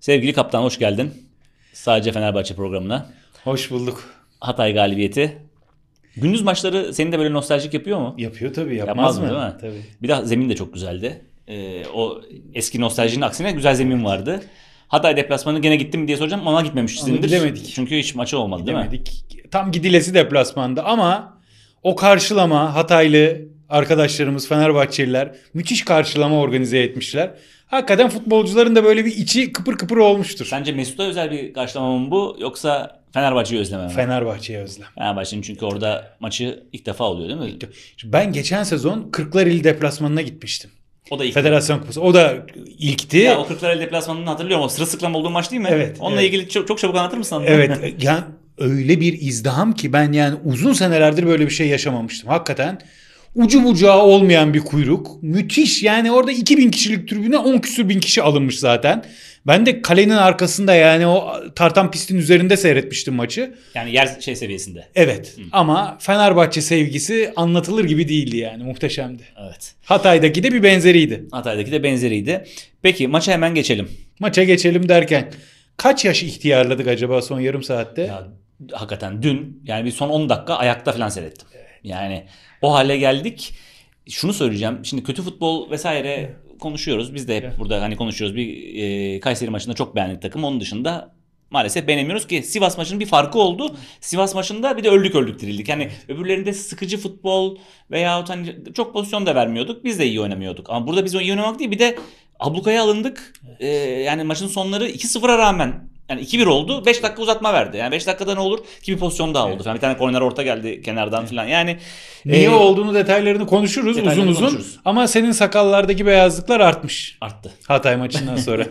Sevgili kaptan hoş geldin. Sadece Fenerbahçe programına. Hoş bulduk. Hatay galibiyeti. Gündüz maçları seni de böyle nostaljik yapıyor mu? Yapıyor tabii. Yapmaz, yapmaz mı? Değil mi? Tabii. Bir de zemin de çok güzeldi. Ee, o eski nostaljinin aksine güzel zemin vardı. Hatay deplasmanı gene gittim diye soracağım ama gitmemişsindir. Gidemedik. Çünkü hiç maçı olmadı gidemedik. değil mi? Tam gidilesi deplasmandı ama o karşılama Hataylı arkadaşlarımız Fenerbahçeliler müthiş karşılama organize etmişler hakikaten futbolcuların da böyle bir içi kıpır kıpır olmuştur. Sence Mesut'a özel bir karşılama mı bu yoksa Fenerbahçe'yi özlem mi? Fenerbahçe'ye özlem. Fenerbahçe'nin çünkü orada maçı ilk defa oluyor değil mi? İlk ben geçen sezon Kırklareli deplasmanına gitmiştim. O da ilk. Federasyon Kupası. O da ilkti. Ya o Kırklareli deplasmanını hatırlıyorum. O sıra sırılsıklam olduğu maç değil mi? Evet. Onunla evet. ilgili çok, çok çabuk anlatır mısın? Evet. yani öyle bir izdiham ki ben yani uzun senelerdir böyle bir şey yaşamamıştım. Hakikaten ucu bucağı olmayan bir kuyruk. Müthiş yani orada 2000 kişilik tribüne 10 küsür bin kişi alınmış zaten. Ben de kalenin arkasında yani o tartan pistin üzerinde seyretmiştim maçı. Yani yer şey seviyesinde. Evet Hı. ama Fenerbahçe sevgisi anlatılır gibi değildi yani muhteşemdi. Evet. Hatay'daki de bir benzeriydi. Hatay'daki de benzeriydi. Peki maça hemen geçelim. Maça geçelim derken kaç yaş ihtiyarladık acaba son yarım saatte? Ya, hakikaten dün yani bir son 10 dakika ayakta falan seyrettim. Yani o hale geldik. Şunu söyleyeceğim. Şimdi kötü futbol vesaire konuşuyoruz. Biz de hep evet. burada hani konuşuyoruz. Bir e, Kayseri maçında çok beğendik takım. Onun dışında maalesef beğenemiyoruz ki Sivas maçının bir farkı oldu. Sivas maçında bir de öldük öldük dirildik. Yani evet. öbürlerinde sıkıcı futbol veya hani çok pozisyon da vermiyorduk. Biz de iyi oynamıyorduk. Ama burada biz iyi oynamak değil bir de ablukaya alındık. Evet. Ee, yani maçın sonları 2-0'a rağmen yani 2-1 oldu. 5 dakika uzatma verdi. Yani 5 dakikada ne olur ki bir pozisyon daha oldu. Evet. Falan. Bir tane korner orta geldi kenardan evet. falan. Yani niye e, olduğunu detaylarını konuşuruz detaylarını uzun konuşuruz. uzun. Ama senin sakallardaki beyazlıklar artmış. Arttı. Hatay maçından sonra.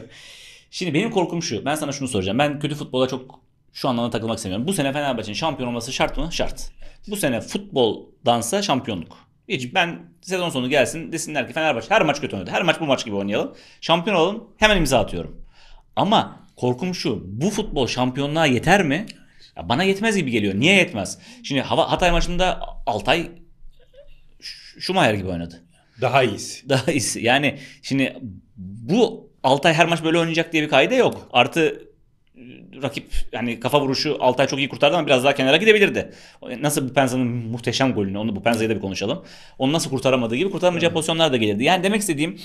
Şimdi benim korkum şu. Ben sana şunu soracağım. Ben kötü futbola çok şu anlamda takılmak istemiyorum. Bu sene Fenerbahçe'nin şampiyon olması şart mı? Şart. Bu sene futbol dansa şampiyonluk. Hiç ben sezon sonu gelsin desinler ki Fenerbahçe her maç kötü oynadı. Her maç bu maç gibi oynayalım. Şampiyon olalım. Hemen imza atıyorum. Ama Korkum şu. Bu futbol şampiyonluğa yeter mi? Ya bana yetmez gibi geliyor. Niye yetmez? Şimdi Hava Hatay maçında Altay şu Şumayer gibi oynadı. Daha iyisi. Daha iyisi. Yani şimdi bu Altay her maç böyle oynayacak diye bir kaide yok. Artı ıı, rakip yani kafa vuruşu Altay çok iyi kurtardı ama biraz daha kenara gidebilirdi. Nasıl bu Penza'nın muhteşem golünü onu bu Penza'yı da bir konuşalım. Onu nasıl kurtaramadığı gibi kurtaramayacağı evet. pozisyonlar da gelirdi. Yani demek istediğim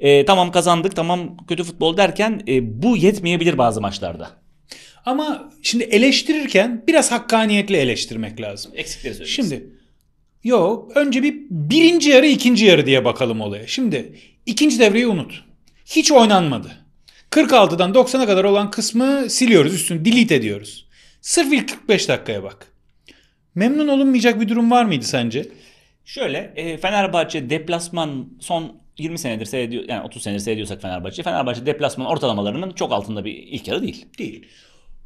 e, tamam kazandık tamam kötü futbol derken e, bu yetmeyebilir bazı maçlarda. Ama şimdi eleştirirken biraz hakkaniyetle eleştirmek lazım. Eksikleri söylüyorsun. Şimdi yok önce bir birinci yarı ikinci yarı diye bakalım olaya. Şimdi ikinci devreyi unut. Hiç oynanmadı. 46'dan 90'a kadar olan kısmı siliyoruz üstünü delete ediyoruz. Sırf ilk 45 dakikaya bak. Memnun olunmayacak bir durum var mıydı sence? Şöyle e, Fenerbahçe deplasman son 20 senedir seyrediyor yani 30 senedir seyrediyorsak Fenerbahçe. Fenerbahçe deplasman ortalamalarının çok altında bir ilk yarı değil. Değil.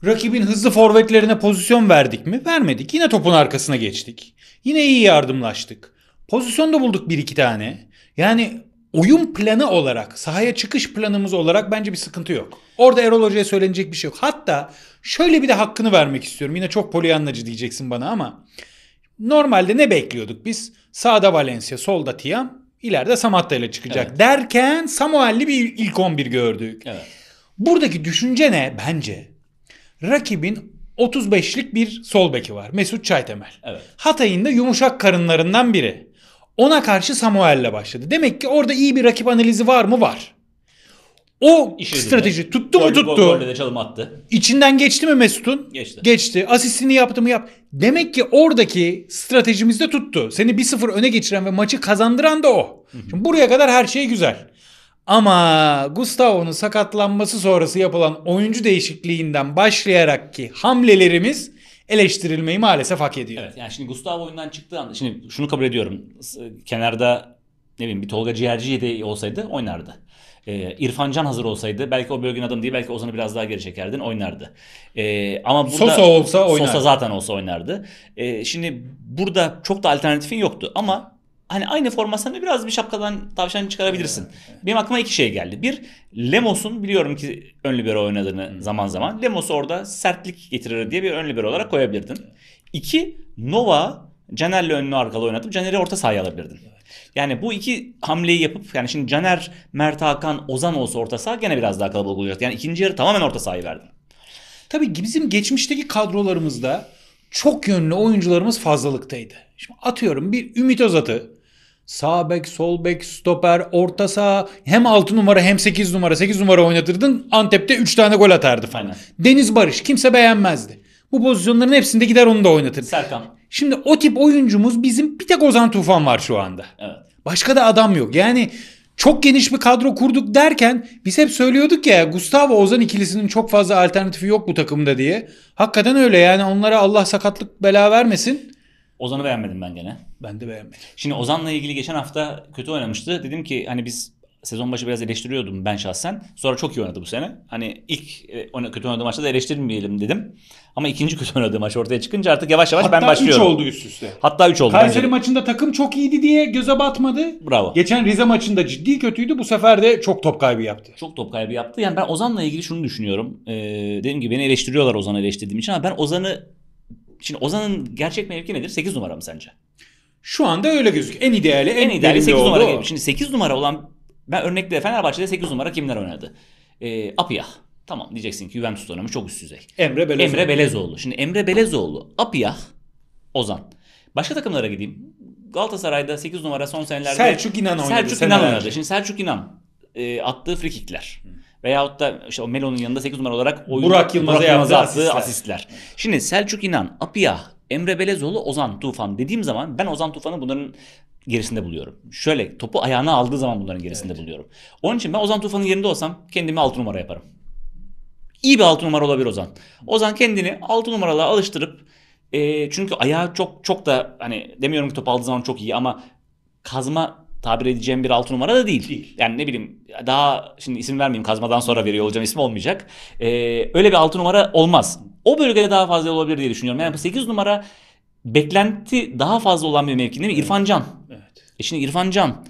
Rakibin hızlı forvetlerine pozisyon verdik mi? Vermedik. Yine topun arkasına geçtik. Yine iyi yardımlaştık. Pozisyon da bulduk bir iki tane. Yani oyun planı olarak, sahaya çıkış planımız olarak bence bir sıkıntı yok. Orada Erol Hoca'ya söylenecek bir şey yok. Hatta şöyle bir de hakkını vermek istiyorum. Yine çok polyanlacı diyeceksin bana ama normalde ne bekliyorduk biz? Sağda Valencia, solda Tiam, İleride Samatta ile çıkacak evet. derken Samuel'li bir ilk 11 gördük. Evet. Buradaki düşünce ne bence? Rakibin 35'lik bir sol beki var. Mesut Çaytemel. Evet. Hatay'ın da yumuşak karınlarından biri. Ona karşı Samuel'le başladı. Demek ki orada iyi bir rakip analizi var mı? Var. O İşledi strateji tuttu mu tuttu. gol- Golle çalım attı. İçinden geçti mi Mesut'un? Geçti. Geçti. Asistini yaptı mı yap. Demek ki oradaki stratejimiz de tuttu. Seni 1-0 öne geçiren ve maçı kazandıran da o. Şimdi buraya kadar her şey güzel. Ama Gustavo'nun sakatlanması sonrası yapılan oyuncu değişikliğinden başlayarak ki hamlelerimiz eleştirilmeyi maalesef hak ediyor. Evet yani şimdi Gustavo oyundan çıktığı anda şimdi şunu kabul ediyorum. Kenarda ne bileyim bir Tolga Ciğerci de olsaydı oynardı. E, İrfan Can hazır olsaydı belki o bölgenin adamı değil belki Ozan'ı biraz daha geri çekerdin oynardı. E, ama burada Sosa olsa oynar. Sosa zaten olsa oynardı. E, şimdi burada çok da alternatifin yoktu ama hani aynı formasyonda biraz bir şapkadan tavşan çıkarabilirsin. Benim aklıma iki şey geldi. Bir Lemos'un biliyorum ki ön libero oynadığını zaman zaman. Lemos'u orada sertlik getirir diye bir ön libero olarak koyabilirdin. İki Nova Caner'le önlü arkalı oynatıp Caner'i orta sahaya alabilirdin. Yani bu iki hamleyi yapıp yani şimdi Caner, Mert Hakan, Ozan olsa orta saha gene biraz daha kalabalık olacak. Yani ikinci yarı tamamen orta sahayı verdim. Tabii bizim geçmişteki kadrolarımızda çok yönlü oyuncularımız fazlalıktaydı. Şimdi atıyorum bir Ümit Özat'ı sağ bek, sol bek, stoper, orta saha hem 6 numara hem 8 numara 8 numara oynatırdın Antep'te 3 tane gol atardı falan. Aynen. Deniz Barış kimse beğenmezdi. Bu pozisyonların hepsinde gider onu da oynatır. Serkan. Şimdi o tip oyuncumuz bizim bir tek Ozan Tufan var şu anda. Evet. Başka da adam yok. Yani çok geniş bir kadro kurduk derken biz hep söylüyorduk ya Gustavo Ozan ikilisinin çok fazla alternatifi yok bu takımda diye. Hakikaten öyle yani onlara Allah sakatlık bela vermesin. Ozan'ı beğenmedim ben gene. Ben de beğenmedim. Şimdi Ozan'la ilgili geçen hafta kötü oynamıştı. Dedim ki hani biz sezon başı biraz eleştiriyordum ben şahsen. Sonra çok iyi oynadı bu sene. Hani ilk e, kötü oynadığı maçta da eleştirmeyelim dedim. Ama ikinci kötü oynadığı maç ortaya çıkınca artık yavaş yavaş Hatta ben başlıyorum. Hatta 3 oldu üst üste. Hatta 3 oldu. Kayseri bence. maçında takım çok iyiydi diye göze batmadı. Bravo. Geçen Rize maçında ciddi kötüydü. Bu sefer de çok top kaybı yaptı. Çok top kaybı yaptı. Yani ben Ozan'la ilgili şunu düşünüyorum. Ee, dediğim gibi beni eleştiriyorlar Ozan'ı eleştirdiğim için ama ben Ozan'ı... Şimdi Ozan'ın gerçek mevki nedir? 8 numara mı sence? Şu anda öyle gözüküyor. En ideali, en, en ideali 8 numara. Gibi. Şimdi 8 numara olan ben örnekle Fenerbahçe'de 8 numara kimler oynadı? E, Apiyah. Tamam diyeceksin ki Juventus dönemi çok üst düzey. Emre Belezoğlu. Emre Belezoğlu. Şimdi Emre Belezoğlu, Apiyah, Ozan. Başka takımlara gideyim. Galatasaray'da 8 numara son senelerde Selçuk İnan oynadı. Selçuk İnan oynadı. Şimdi Selçuk İnan e, attığı frikikler. Hı. Veyahut da işte o Melo'nun yanında 8 numara olarak oyun, Burak Yılmaz'a Yılmaz attığı asistler. asistler. Şimdi Selçuk İnan, Apiyah, Emre Belezoğlu, Ozan Tufan dediğim zaman ben Ozan Tufan'ı bunların gerisinde buluyorum. Şöyle topu ayağına aldığı zaman bunların gerisinde evet. buluyorum. Onun için ben Ozan Tufan'ın yerinde olsam kendimi 6 numara yaparım. İyi bir 6 numara olabilir Ozan. Ozan kendini 6 numaralığa alıştırıp e, çünkü ayağı çok çok da hani demiyorum ki top aldığı zaman çok iyi ama kazma tabir edeceğim bir 6 numara da değil. değil. Yani ne bileyim daha şimdi isim vermeyeyim kazmadan sonra veriyor olacağım ismi olmayacak. E, öyle bir 6 numara olmaz. O bölgede daha fazla olabilir diye düşünüyorum. Yani 8 numara beklenti daha fazla olan bir mevki mi? İrfan Can. Evet. E şimdi İrfan Can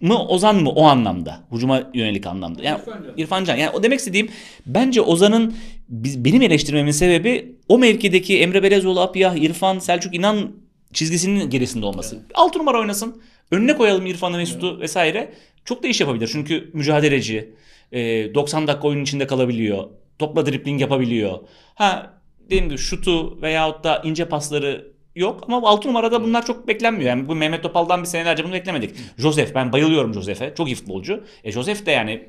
mı Ozan mı o anlamda. Hucuma yönelik anlamda. Yani İrfan Can. İrfan Can. Yani o demek istediğim bence Ozan'ın biz, benim eleştirmemin sebebi o mevkideki Emre Belezoğlu, Apiyah, İrfan, Selçuk İnan çizgisinin gerisinde olması. Evet. Altı numara oynasın. Önüne koyalım İrfan'ı, Mesut'u evet. vesaire. Çok da iş yapabilir. Çünkü mücadeleci. 90 e, dakika oyunun içinde kalabiliyor. Topla dripling yapabiliyor. Ha dediğim gibi şutu veyahut da ince pasları yok ama 6 numarada bunlar çok beklenmiyor. Yani bu Mehmet Topal'dan bir senelerce bunu beklemedik. Josef ben bayılıyorum Josef'e. Çok iyi futbolcu. E Josef de yani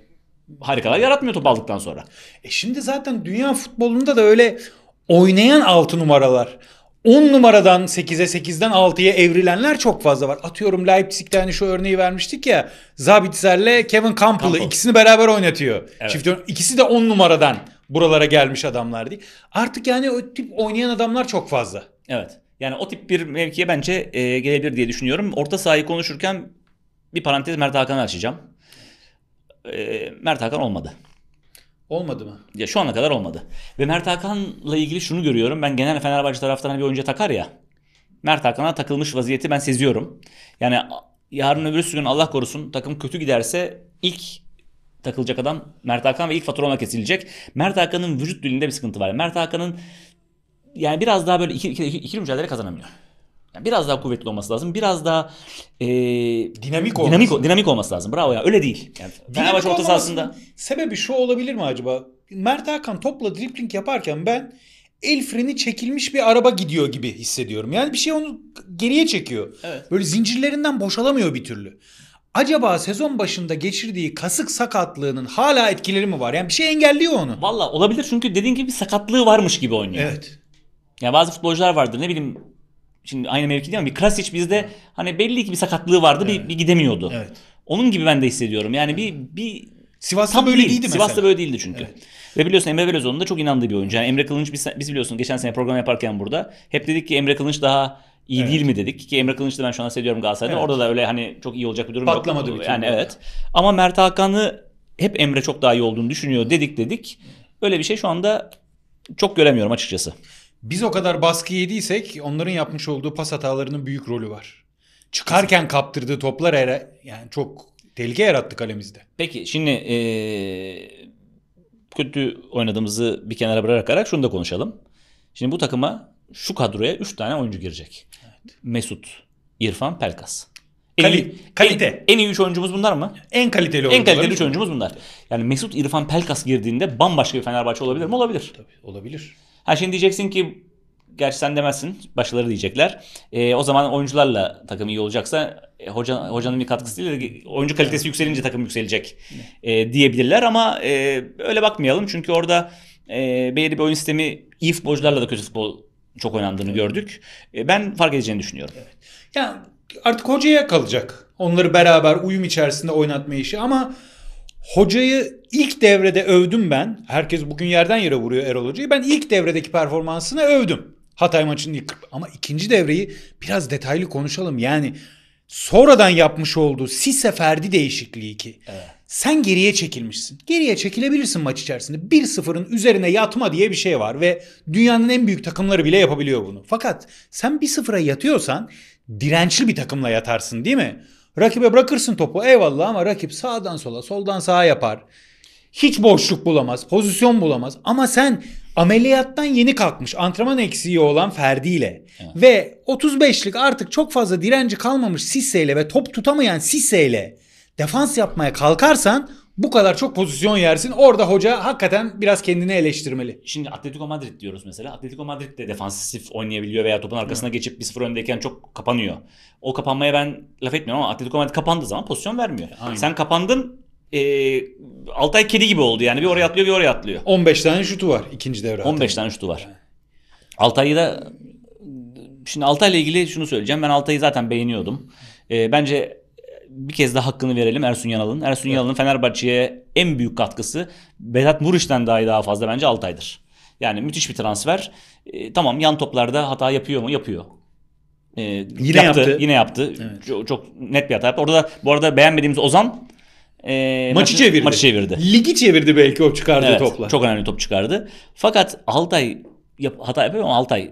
harikalar yaratmıyor top aldıktan sonra. E şimdi zaten dünya futbolunda da öyle oynayan 6 numaralar 10 numaradan 8'e 8'den 6'ya evrilenler çok fazla var. Atıyorum Leipzig'te hani şu örneği vermiştik ya. Zabitzer'le Kevin Campbell'ı Campbell. ikisini beraber oynatıyor. Evet. Çift, ikisi de 10 numaradan buralara gelmiş adamlar değil. Artık yani o tip oynayan adamlar çok fazla. Evet. Yani o tip bir mevkiye bence e, gelebilir diye düşünüyorum. Orta sahayı konuşurken bir parantez Mert Hakan'ı açacağım. E, Mert Hakan olmadı. Olmadı mı? Ya şu ana kadar olmadı. Ve Mert Hakan'la ilgili şunu görüyorum. Ben genel Fenerbahçe taraftarına bir oyuncu takar ya. Mert Hakan'a takılmış vaziyeti ben seziyorum. Yani yarın öbür gün Allah korusun takım kötü giderse ilk takılacak adam Mert Hakan ve ilk fatura ona kesilecek. Mert Hakan'ın vücut dilinde bir sıkıntı var. Mert Hakan'ın yani biraz daha böyle iki ikili, ikili, ikili mücadele kazanamıyor. Yani biraz daha kuvvetli olması lazım. Biraz daha e, dinamik olması. Dinamik, dinamik olması lazım. Bravo ya. Öyle değil. Yani Fenerbahçe orta sahasında sebebi şu olabilir mi acaba? Mert Hakan topla dripling yaparken ben el freni çekilmiş bir araba gidiyor gibi hissediyorum. Yani bir şey onu geriye çekiyor. Evet. Böyle zincirlerinden boşalamıyor bir türlü acaba sezon başında geçirdiği kasık sakatlığının hala etkileri mi var? Yani bir şey engelliyor onu. Valla olabilir çünkü dediğin gibi bir sakatlığı varmış gibi oynuyor. Evet. Yani bazı futbolcular vardır ne bileyim şimdi aynı değil ama bir Krasic bizde hani belli ki bir sakatlığı vardı evet. bir, bir gidemiyordu. Evet. Onun gibi ben de hissediyorum. Yani bir bir Sivas'ta Tam böyle değil. değildi mesela. Sivas'ta böyle değildi çünkü. Evet. Ve biliyorsun Emre Belözoğlu'nun da çok inandığı bir oyuncu. Yani Emre Kılınç biz, biz biliyorsun geçen sene program yaparken burada hep dedik ki Emre Kılınç daha iyi evet. değil mi dedik ki Emre Kılınç'ı ben şu an seviyorum Galatasaray'da. Evet. Orada da öyle hani çok iyi olacak bir durum Patlamadı yok. Patlamadı Yani evet. Ama Mert Hakan'ı hep Emre çok daha iyi olduğunu düşünüyor dedik dedik. Öyle bir şey şu anda çok göremiyorum açıkçası. Biz o kadar baskı yediysek onların yapmış olduğu pas hatalarının büyük rolü var. Çıkarken kaptırdığı toplar her, yani çok tehlike yarattı kalemizde. Peki şimdi ee, kötü oynadığımızı bir kenara bırakarak şunu da konuşalım. Şimdi bu takıma şu kadroya 3 tane oyuncu girecek. Mesut, İrfan, Pelkas. Kali, iyi, kalite. En, en iyi 3 oyuncumuz bunlar mı? En kaliteli oyuncular. En kaliteli 3 oyuncumuz bunlar. Yani Mesut İrfan Pelkas girdiğinde bambaşka bir Fenerbahçe olabilir mi? Olabilir. Tabii olabilir. Ha şimdi diyeceksin ki gerçi sen demezsin. Başları diyecekler. E, o zaman oyuncularla takım iyi olacaksa e, hoca, hocanın bir katkısı katkısıyla oyuncu kalitesi yükselince takım yükselecek e, diyebilirler ama e, öyle bakmayalım. Çünkü orada e, belirli bir oyun sistemi iyi futbolcularla da kötü futbol çok oynandığını gördük. E, ben fark edeceğini düşünüyorum. Evet. Yani artık hocaya kalacak. Onları beraber uyum içerisinde oynatma işi ama hocayı ilk devrede övdüm ben. Herkes bugün yerden yere vuruyor Erol Hoca'yı. Ben ilk devredeki performansını övdüm. Hatay maçının ilk ama ikinci devreyi biraz detaylı konuşalım. Yani sonradan yapmış olduğu Sisse Ferdi değişikliği ki. Evet. Sen geriye çekilmişsin. Geriye çekilebilirsin maç içerisinde. 1-0'ın üzerine yatma diye bir şey var ve dünyanın en büyük takımları bile yapabiliyor bunu. Fakat sen 1-0'a yatıyorsan dirençli bir takımla yatarsın değil mi? Rakibe bırakırsın topu eyvallah ama rakip sağdan sola soldan sağa yapar. Hiç boşluk bulamaz, pozisyon bulamaz ama sen ameliyattan yeni kalkmış antrenman eksiği olan Ferdi ile evet. ve 35'lik artık çok fazla direnci kalmamış Sisse ile ve top tutamayan Sisse ile defans yapmaya kalkarsan bu kadar çok pozisyon yersin. Orada hoca hakikaten biraz kendini eleştirmeli. Şimdi Atletico Madrid diyoruz mesela. Atletico Madrid de defansif oynayabiliyor veya topun arkasına evet. geçip bir sıfır öndeyken çok kapanıyor. O kapanmaya ben laf etmiyorum ama Atletico Madrid kapandığı zaman pozisyon vermiyor. Aynen. Sen kapandın e, Altay kedi gibi oldu yani. Bir oraya atlıyor bir oraya atlıyor. 15 tane şutu var ikinci devre. 15 tane şutu var. Altay'ı da şimdi Altay'la ilgili şunu söyleyeceğim. Ben Altay'ı zaten beğeniyordum. E, bence bir kez daha hakkını verelim Ersun Yanal'ın. Ersun evet. Yanal'ın Fenerbahçe'ye en büyük katkısı Vedat Muriç'ten dahi daha fazla bence Altay'dır. Yani müthiş bir transfer. E, tamam yan toplarda hata yapıyor mu? Yapıyor. E, yine yaptı, yaptı. Yine yaptı. Evet. Çok, çok net bir hata yaptı. Orada bu arada beğenmediğimiz Ozan e, maçı, maçı çevirdi. Maçı çevirdi. Ligi çevirdi belki o çıkardığı evet, topla. Çok önemli top çıkardı. Fakat Altay yap, hata yapıyor ama Altay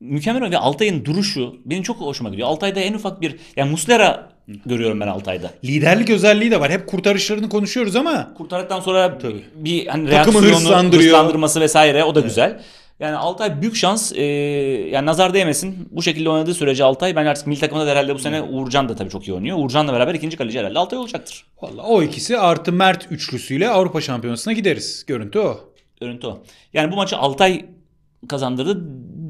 mükemmel ve Altay'ın duruşu benim çok hoşuma gidiyor. Altay'da en ufak bir yani Muslera görüyorum ben Altay'da. Liderlik özelliği de var. Hep kurtarışlarını konuşuyoruz ama kurtardıktan sonra Tabii. bir hani reaksiyonu hırslandırıyor. hırslandırması vesaire o da evet. güzel. Yani Altay büyük şans. E, yani nazar değmesin. Bu şekilde oynadığı sürece Altay ben artık milli takımda da herhalde bu sene Uğurcan da tabii çok iyi oynuyor. Uğurcan'la beraber ikinci kaleci herhalde Altay olacaktır. Valla o ikisi artı Mert üçlüsüyle Avrupa Şampiyonası'na gideriz. Görüntü o. Görüntü o. Yani bu maçı Altay kazandırdı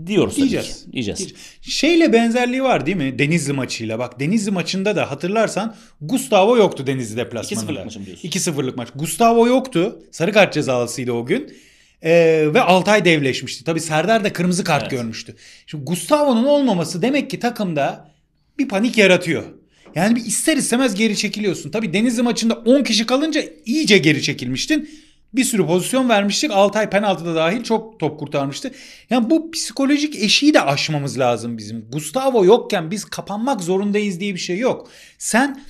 diyoruz diyeceğiz. Tabii diyeceğiz. diyeceğiz. Şeyle benzerliği var değil mi? Denizli maçıyla. Bak Denizli maçında da hatırlarsan Gustavo yoktu Denizli deplasmanında. 2-0'lık maçım diyorsun. 2-0'lık maç. Gustavo yoktu. Sarı kart cezalısıydı o gün. Ee, ve Altay devleşmişti. Tabii Serdar da kırmızı kart evet. görmüştü. Şimdi Gustavo'nun olmaması demek ki takımda bir panik yaratıyor. Yani bir ister istemez geri çekiliyorsun. Tabii Denizli maçında 10 kişi kalınca iyice geri çekilmiştin. Bir sürü pozisyon vermiştik. Altay penaltıda dahil çok top kurtarmıştı. Yani bu psikolojik eşiği de aşmamız lazım bizim. Gustavo yokken biz kapanmak zorundayız diye bir şey yok. Sen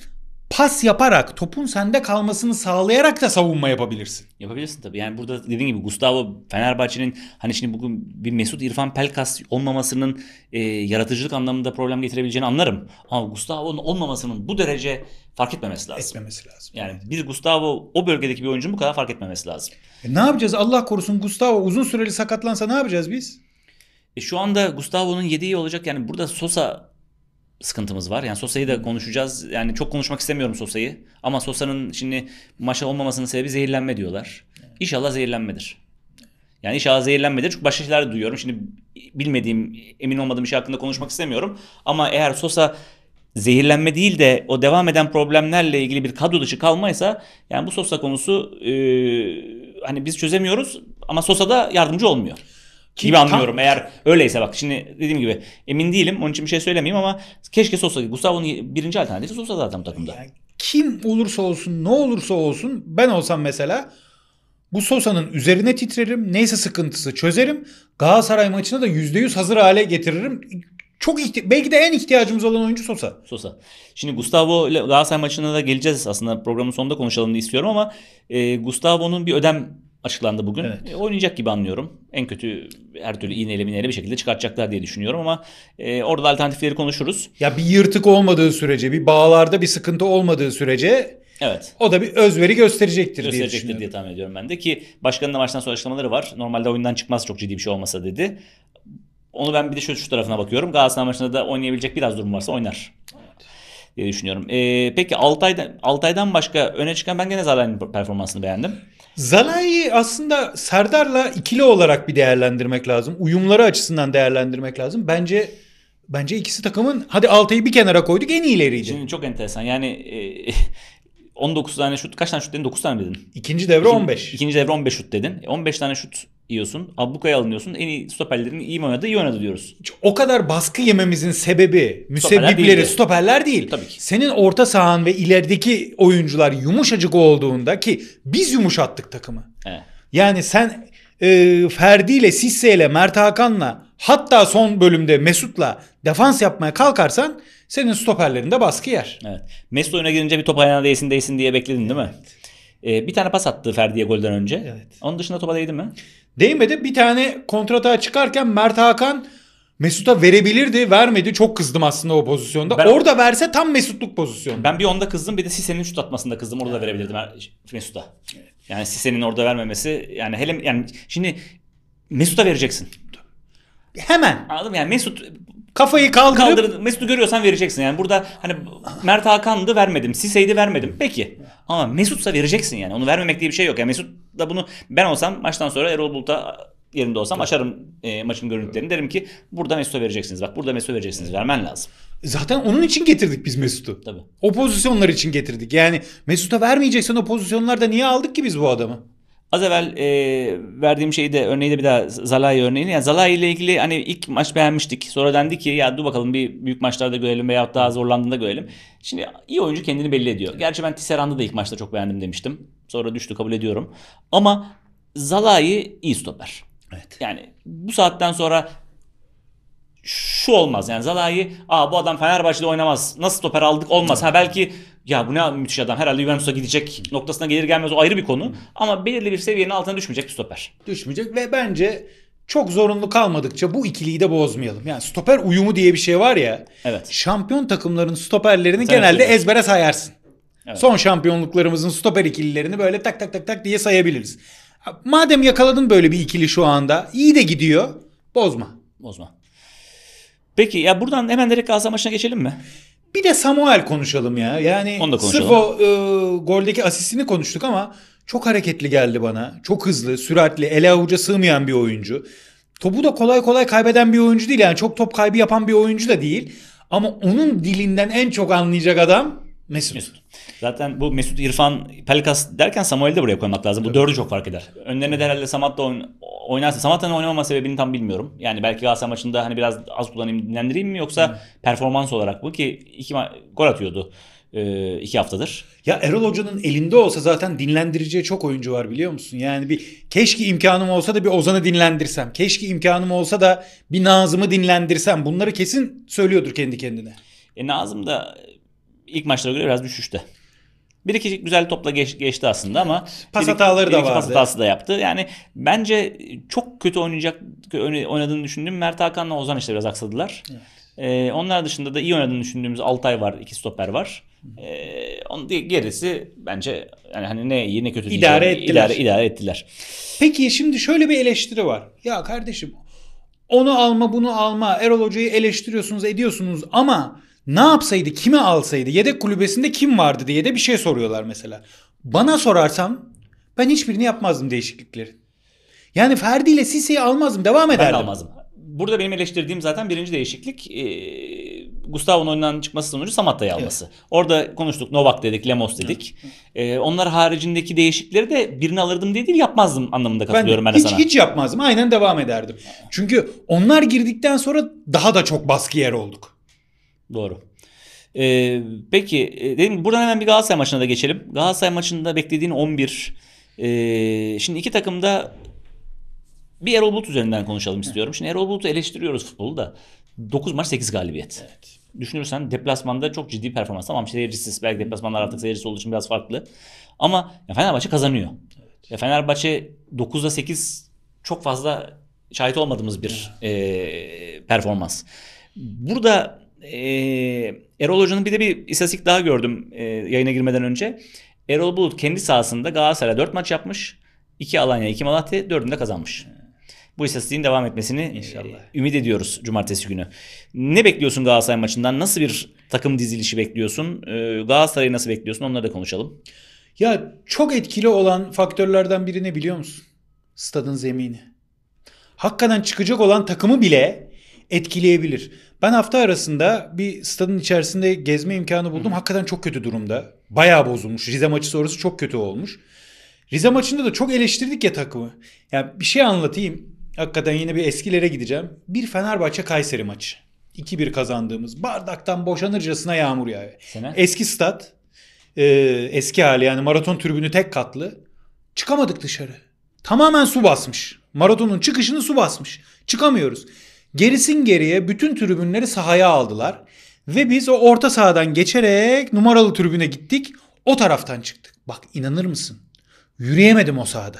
pas yaparak topun sende kalmasını sağlayarak da savunma yapabilirsin. Yapabilirsin tabii. Yani burada dediğin gibi Gustavo Fenerbahçe'nin hani şimdi bugün bir Mesut İrfan Pelkas olmamasının e, yaratıcılık anlamında problem getirebileceğini anlarım. Ama Gustavo'nun olmamasının bu derece fark etmemesi lazım. Etmemesi lazım. Yani bir Gustavo o bölgedeki bir oyuncunun bu kadar fark etmemesi lazım. E ne yapacağız? Allah korusun Gustavo uzun süreli sakatlansa ne yapacağız biz? E şu anda Gustavo'nun yediği olacak yani burada Sosa sıkıntımız var. Yani Sosa'yı da konuşacağız. Yani çok konuşmak istemiyorum Sosa'yı. Ama Sosa'nın şimdi maça olmamasının sebebi zehirlenme diyorlar. Evet. İnşallah zehirlenmedir. Yani inşallah zehirlenmedir. Çünkü başka şeyler de duyuyorum. Şimdi bilmediğim, emin olmadığım bir şey hakkında konuşmak istemiyorum. Ama eğer Sosa zehirlenme değil de o devam eden problemlerle ilgili bir kadro dışı kalmaysa yani bu Sosa konusu e, hani biz çözemiyoruz ama Sosa da yardımcı olmuyor. Kim, gibi anlıyorum. Tam... Eğer öyleyse bak şimdi dediğim gibi emin değilim. Onun için bir şey söylemeyeyim ama keşke Sosa. Gustavo'nun birinci alternatifi Sosa zaten takımda. Yani kim olursa olsun ne olursa olsun ben olsam mesela bu Sosa'nın üzerine titrerim. Neyse sıkıntısı çözerim. Galatasaray maçına da %100 hazır hale getiririm. Çok ihti- belki de en ihtiyacımız olan oyuncu Sosa. Sosa. Şimdi Gustavo ile Galatasaray maçına da geleceğiz aslında programın sonunda konuşalım da istiyorum ama e, Gustavo'nun bir ödem açıklandı bugün. Evet. E, oynayacak gibi anlıyorum. En kötü her türlü iğneyle mineyle bir şekilde çıkartacaklar diye düşünüyorum ama e, orada alternatifleri konuşuruz. Ya bir yırtık olmadığı sürece, bir bağlarda bir sıkıntı olmadığı sürece Evet. O da bir özveri gösterecektir, gösterecektir diye, diye tahmin ediyorum ben de ki başkanın da maçtan sonra açıklamaları var. Normalde oyundan çıkmaz çok ciddi bir şey olmasa dedi. Onu ben bir de şöyle şu tarafına bakıyorum. Galatasaray maçında da oynayabilecek biraz durum varsa oynar diye düşünüyorum. Ee, peki Altay'dan, Altay'dan başka öne çıkan ben gene Zalai'nin performansını beğendim. Zalai'yi aslında Serdar'la ikili olarak bir değerlendirmek lazım. Uyumları açısından değerlendirmek lazım. Bence bence ikisi takımın hadi altayı bir kenara koyduk en iyileriydi. Şimdi çok enteresan. Yani e, 19 tane şut kaç tane şut dedin? 9 tane dedin. İkinci devre 15. İkinci, ikinci devre 15 şut dedin. 15 tane şut yiyorsun. Abluka'ya alınıyorsun. En iyi stoperlerin iyi oynadı, iyi oynadı diyoruz. O kadar baskı yememizin sebebi müsebbipleri stoperler, değil. Tabii ki. Senin orta sahan ve ilerideki oyuncular yumuşacık olduğunda ki biz yumuşattık takımı. Evet. Yani sen e, Ferdi ile Sisse ile Mert Hakan'la hatta son bölümde Mesut'la defans yapmaya kalkarsan senin stoperlerinde baskı yer. Evet. Mesut oyuna girince bir top ayağına değsin değsin diye bekledin değil mi? E, bir tane pas attı Ferdi'ye golden önce. Evet. Onun dışında topa değdi mi? Değmedi. Bir tane kontrata çıkarken Mert Hakan Mesut'a verebilirdi. Vermedi. Çok kızdım aslında o pozisyonda. Ben, Orada verse tam Mesut'luk pozisyonu. Ben bir onda kızdım. Bir de Sise'nin şut atmasında kızdım. Orada evet. verebilirdim şey, Mesut'a. Evet. Yani Sise'nin orada vermemesi yani hele yani şimdi Mesut'a vereceksin. Hemen. Anladım yani Mesut kafayı kaldırıp kaldırdı. Mesut'u görüyorsan vereceksin. Yani burada hani Mert Hakan'dı vermedim. Sise'ydi vermedim. Peki. Ama Mesut'sa vereceksin yani. Onu vermemek diye bir şey yok. Yani Mesut da bunu ben olsam maçtan sonra Erol Bulut'a yerinde olsam açarım e, maçın görüntülerini. Derim ki burada Mesut'a vereceksiniz. Bak burada Mesut'a vereceksiniz. Vermen lazım. Zaten onun için getirdik biz Mesut'u. Tabii. O pozisyonlar için getirdik. Yani Mesut'a vermeyeceksen o pozisyonlarda niye aldık ki biz bu adamı? Az evvel e, verdiğim şeyi de örneği de bir daha Zalai örneğini. Yani Zalai ile ilgili hani ilk maç beğenmiştik. Sonra dendi ki ya dur bakalım bir büyük maçlarda görelim veya daha zorlandığında görelim. Şimdi iyi oyuncu kendini belli ediyor. Gerçi ben Tisserand'ı da ilk maçta çok beğendim demiştim. Sonra düştü kabul ediyorum. Ama Zalai iyi stoper. Evet. Yani bu saatten sonra şu olmaz. Yani Zalai aa bu adam Fenerbahçe'de oynamaz. Nasıl stoper aldık olmaz. Ha belki ya bu ne müthiş adam herhalde Juventus'a gidecek noktasına gelir gelmez o ayrı bir konu. Ama belirli bir seviyenin altına düşmeyecek bir stoper. Düşmeyecek ve bence çok zorunlu kalmadıkça bu ikiliyi de bozmayalım. Yani stoper uyumu diye bir şey var ya. Evet. Şampiyon takımların stoperlerini Sen genelde evet. ezbere sayarsın. Evet. Son şampiyonluklarımızın stoper ikililerini böyle tak tak tak tak diye sayabiliriz. Madem yakaladın böyle bir ikili şu anda iyi de gidiyor bozma. Bozma. Peki ya buradan hemen direkt Galatasaray maçına geçelim mi? Bir de Samuel konuşalım ya. Yani Onu da konuşalım. sırf o e, goldeki asistini konuştuk ama çok hareketli geldi bana. Çok hızlı, süratli, ele avuca sığmayan bir oyuncu. Topu da kolay kolay kaybeden bir oyuncu değil. Yani çok top kaybı yapan bir oyuncu da değil. Ama onun dilinden en çok anlayacak adam Mesut. Mesut. Zaten bu Mesut, İrfan, Pelkas derken Samuel'i de buraya koymak lazım. Bu evet. dördü çok fark eder. Önlerine de herhalde Samat'la oyn oynarsa. Samat'ın oynamama sebebini tam bilmiyorum. Yani belki Galatasaray maçında hani biraz az kullanayım dinlendireyim mi yoksa Hı. Hmm. performans olarak bu ki iki gol atıyordu e, iki haftadır. Ya Erol Hoca'nın elinde olsa zaten dinlendireceği çok oyuncu var biliyor musun? Yani bir keşke imkanım olsa da bir Ozan'ı dinlendirsem. Keşke imkanım olsa da bir Nazım'ı dinlendirsem. Bunları kesin söylüyordur kendi kendine. E Nazım da ilk maçlara göre biraz düşüşte. Bir iki güzel topla geç, geçti aslında ama pas hataları da vardı. Pas hatası da yaptı. Yani bence çok kötü oynayacak oynadığını düşündüğüm Mert Hakan'la Ozan işte biraz aksadılar. Evet. Ee, onlar dışında da iyi oynadığını düşündüğümüz Altay var, iki stoper var. Ee, onun gerisi bence yani hani ne iyi ne kötü idare diyeceğim. ettiler. İdare, idare ettiler. Peki şimdi şöyle bir eleştiri var. Ya kardeşim onu alma bunu alma Erol Hoca'yı eleştiriyorsunuz ediyorsunuz ama ne yapsaydı, kime alsaydı, yedek kulübesinde kim vardı diye de bir şey soruyorlar mesela. Bana sorarsam ben hiçbirini yapmazdım değişiklikleri. Yani Ferdi ile Sisi'yi almazdım, devam ederdim. Ben almazdım. Burada benim eleştirdiğim zaten birinci değişiklik e, Gustavo'nun oyundan çıkması sonucu Samatta'yı alması. Evet. Orada konuştuk Novak dedik, Lemos dedik. Evet. E, onlar haricindeki değişikleri de birini alırdım diye değil yapmazdım anlamında katılıyorum ben, ben hiç, sana. Hiç yapmazdım aynen devam ederdim. Çünkü onlar girdikten sonra daha da çok baskı yer olduk. Doğru. Ee, peki e, dedim buradan hemen bir Galatasaray maçına da geçelim. Galatasaray maçında beklediğin 11. Ee, şimdi iki takım da bir Erol Bulut üzerinden konuşalım istiyorum. Şimdi Erol Bulut'u eleştiriyoruz futbolu da. 9 maç 8 galibiyet. Evet. Düşünürsen deplasmanda çok ciddi performans. Tamam seyircisiz. Belki deplasmanlar artık seyircisi olduğu için biraz farklı. Ama ya Fenerbahçe kazanıyor. Evet. Ya Fenerbahçe 9'da 8 çok fazla şahit olmadığımız bir evet. e, performans. Burada ee, Erol Hoca'nın bir de bir istatistik daha gördüm e, yayına girmeden önce. Erol Bulut kendi sahasında Galatasaray'a 4 maç yapmış. 2 Alanya, 2 Malatya, 4'ünü de kazanmış. Bu istatistiğin devam etmesini e, İnşallah. ümit ediyoruz cumartesi günü. Ne bekliyorsun Galatasaray maçından? Nasıl bir takım dizilişi bekliyorsun? E, Galatasaray'ı nasıl bekliyorsun? Onları da konuşalım. Ya çok etkili olan faktörlerden biri ne biliyor musun? Stadın zemini. Hakikaten çıkacak olan takımı bile etkileyebilir. Ben hafta arasında bir stadın içerisinde gezme imkanı buldum. Hakikaten çok kötü durumda. Bayağı bozulmuş. Rize maçı sonrası çok kötü olmuş. Rize maçında da çok eleştirdik ya takımı. Yani bir şey anlatayım. Hakikaten yine bir eskilere gideceğim. Bir Fenerbahçe Kayseri maçı. 2-1 kazandığımız bardaktan boşanırcasına yağmur yağıyor. Sene? Eski stat e, eski hali yani maraton tribünü tek katlı. Çıkamadık dışarı. Tamamen su basmış. Maratonun çıkışını su basmış. Çıkamıyoruz. Gerisin geriye bütün tribünleri sahaya aldılar. Ve biz o orta sahadan geçerek numaralı tribüne gittik. O taraftan çıktık. Bak inanır mısın? Yürüyemedim o sahada.